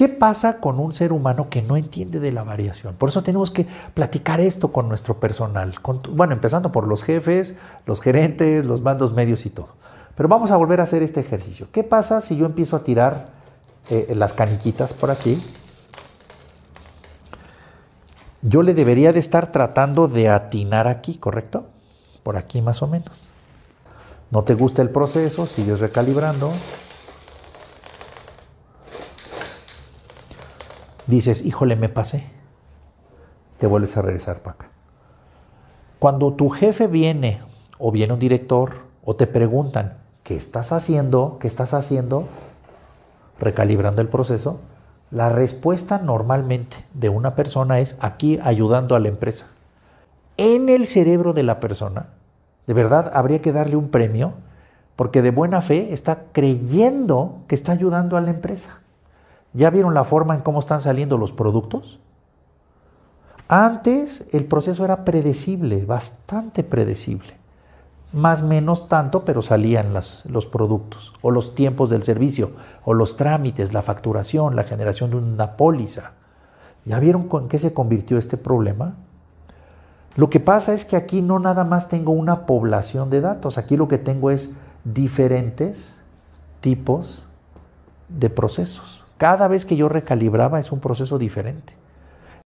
¿Qué pasa con un ser humano que no entiende de la variación? Por eso tenemos que platicar esto con nuestro personal, bueno, empezando por los jefes, los gerentes, los mandos medios y todo. Pero vamos a volver a hacer este ejercicio. ¿Qué pasa si yo empiezo a tirar eh, las caniquitas por aquí? Yo le debería de estar tratando de atinar aquí, ¿correcto? Por aquí más o menos. No te gusta el proceso, sigues recalibrando. dices, híjole, me pasé. Te vuelves a regresar para acá. Cuando tu jefe viene, o viene un director, o te preguntan, ¿qué estás haciendo? ¿Qué estás haciendo? Recalibrando el proceso. La respuesta normalmente de una persona es aquí ayudando a la empresa. En el cerebro de la persona, de verdad habría que darle un premio porque de buena fe está creyendo que está ayudando a la empresa. ¿Ya vieron la forma en cómo están saliendo los productos? Antes el proceso era predecible, bastante predecible. Más menos tanto, pero salían los productos, o los tiempos del servicio, o los trámites, la facturación, la generación de una póliza. ¿Ya vieron en qué se convirtió este problema? Lo que pasa es que aquí no nada más tengo una población de datos, aquí lo que tengo es diferentes tipos de procesos. Cada vez que yo recalibraba es un proceso diferente.